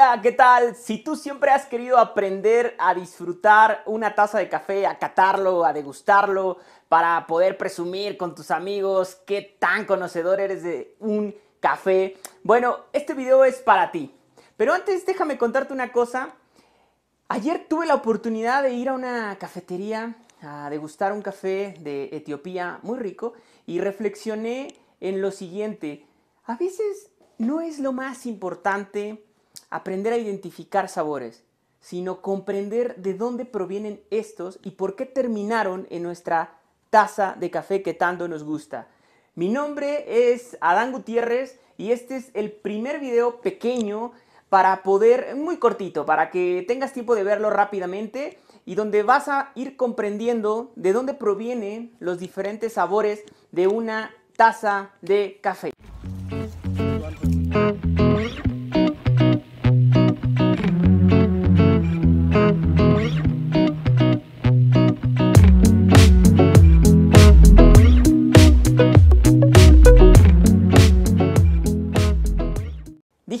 Hola, ¿qué tal? Si tú siempre has querido aprender a disfrutar una taza de café, a catarlo, a degustarlo, para poder presumir con tus amigos qué tan conocedor eres de un café, bueno, este video es para ti. Pero antes déjame contarte una cosa. Ayer tuve la oportunidad de ir a una cafetería a degustar un café de Etiopía muy rico y reflexioné en lo siguiente. A veces no es lo más importante aprender a identificar sabores, sino comprender de dónde provienen estos y por qué terminaron en nuestra taza de café que tanto nos gusta. Mi nombre es Adán Gutiérrez y este es el primer video pequeño para poder, muy cortito, para que tengas tiempo de verlo rápidamente y donde vas a ir comprendiendo de dónde provienen los diferentes sabores de una taza de café.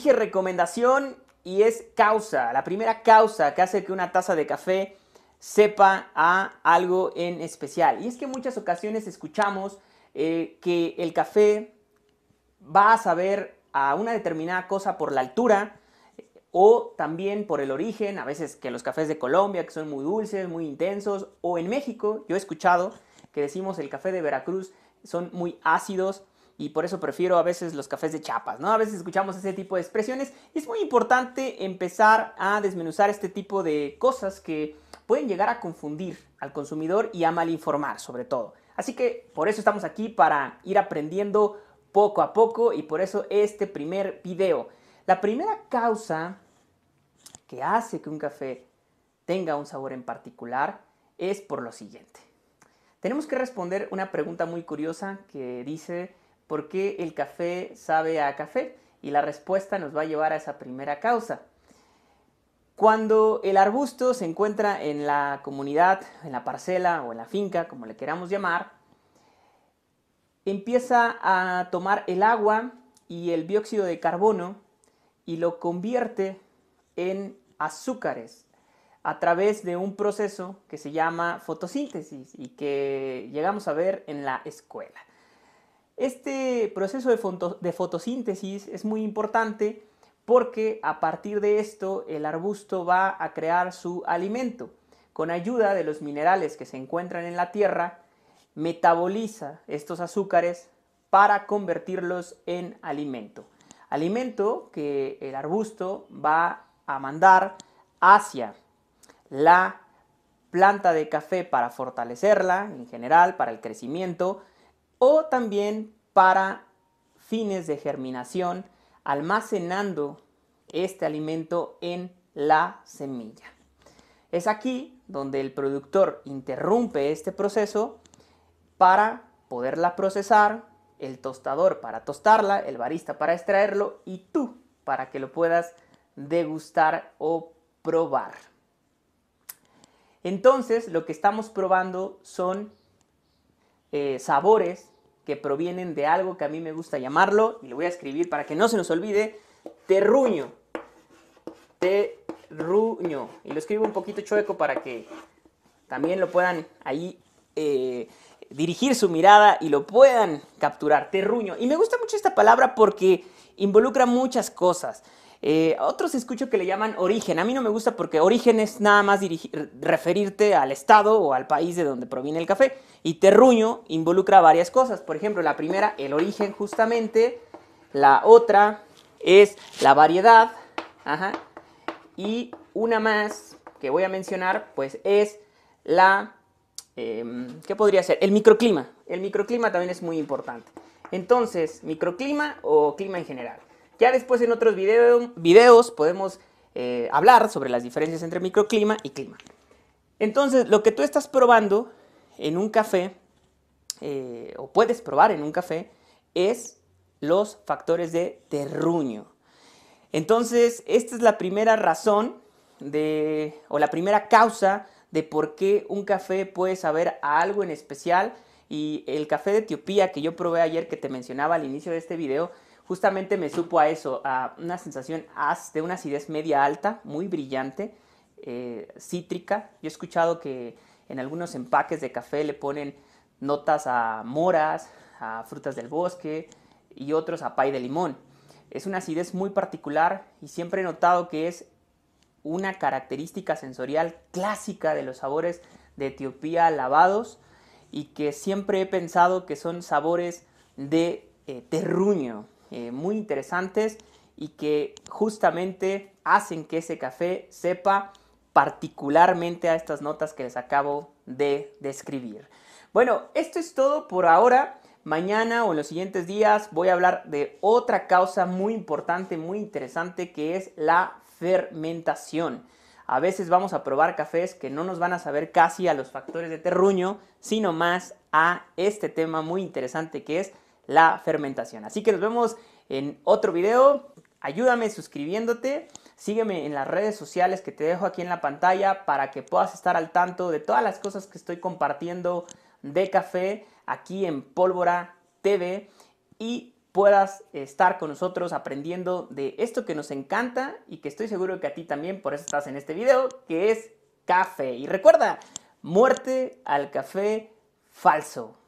Dije recomendación y es causa, la primera causa que hace que una taza de café sepa a algo en especial. Y es que en muchas ocasiones escuchamos eh, que el café va a saber a una determinada cosa por la altura o también por el origen, a veces que los cafés de Colombia, que son muy dulces, muy intensos, o en México, yo he escuchado que decimos el café de Veracruz son muy ácidos, y por eso prefiero a veces los cafés de chapas, ¿no? A veces escuchamos ese tipo de expresiones y es muy importante empezar a desmenuzar este tipo de cosas que pueden llegar a confundir al consumidor y a malinformar sobre todo. Así que por eso estamos aquí para ir aprendiendo poco a poco y por eso este primer video. La primera causa que hace que un café tenga un sabor en particular es por lo siguiente. Tenemos que responder una pregunta muy curiosa que dice ¿Por qué el café sabe a café? Y la respuesta nos va a llevar a esa primera causa. Cuando el arbusto se encuentra en la comunidad, en la parcela o en la finca, como le queramos llamar, empieza a tomar el agua y el dióxido de carbono y lo convierte en azúcares a través de un proceso que se llama fotosíntesis y que llegamos a ver en la escuela. Este proceso de, fotosíntesis es muy importante porque a partir de esto el arbusto va a crear su alimento. Con ayuda de los minerales que se encuentran en la tierra, metaboliza estos azúcares para convertirlos en alimento. Alimento que el arbusto va a mandar hacia la planta de café para fortalecerla en general, para el crecimiento, o también para fines de germinación, almacenando este alimento en la semilla. Es aquí donde el productor interrumpe este proceso para poderla procesar, el tostador para tostarla, el barista para extraerlo y tú para que lo puedas degustar o probar. Entonces lo que estamos probando son eh, sabores que provienen de algo que a mí me gusta llamarlo, y lo voy a escribir para que no se nos olvide, terruño. Terruño. Y lo escribo un poquito chueco para que también lo puedan ahí eh, dirigir su mirada y lo puedan capturar. Terruño. Y me gusta mucho esta palabra porque involucra muchas cosas. Eh, otros escucho que le llaman origen. A mí no me gusta porque origen es nada más referirte al estado o al país de donde proviene el café. Y terruño involucra varias cosas. Por ejemplo, la primera, el origen justamente. La otra es la variedad. Y una más que voy a mencionar, pues es la... Em, ¿Qué podría ser? El microclima. El microclima también es muy importante. Entonces, microclima o clima en general. Ya después en otros videos podemos eh, hablar sobre las diferencias entre microclima y clima. Entonces, lo que tú estás probando en un café, eh, o puedes probar en un café, es los factores de terruño. Entonces, esta es la primera razón de, o la primera causa de por qué un café puede saber a algo en especial. Y el café de Etiopía que yo probé ayer, que te mencionaba al inicio de este video, justamente me supo a eso, a una sensación de una acidez media alta, muy brillante, eh, cítrica. Yo he escuchado que en algunos empaques de café le ponen notas a moras, a frutas del bosque y otros a pay de limón. Es una acidez muy particular y siempre he notado que es una característica sensorial clásica de los sabores de Etiopía lavados y que siempre he pensado que son sabores de eh, terruño, eh, muy interesantes y que justamente hacen que ese café sepa particularmente a estas notas que les acabo de describir. Bueno, esto es todo por ahora. Mañana o en los siguientes días voy a hablar de otra causa muy importante, muy interesante, que es la fermentación. A veces vamos a probar cafés que no nos van a saber casi a los factores de terruño, sino más a este tema muy interesante que es la fermentación. Así que nos vemos en otro video. Ayúdame suscribiéndote. Sígueme en las redes sociales que te dejo aquí en la pantalla para que puedas estar al tanto de todas las cosas que estoy compartiendo de café aquí en Pólvora TV y puedas estar con nosotros aprendiendo de esto que nos encanta y que estoy seguro que a ti también, por eso estás en este video, que es café. Y recuerda, muerte al café falso.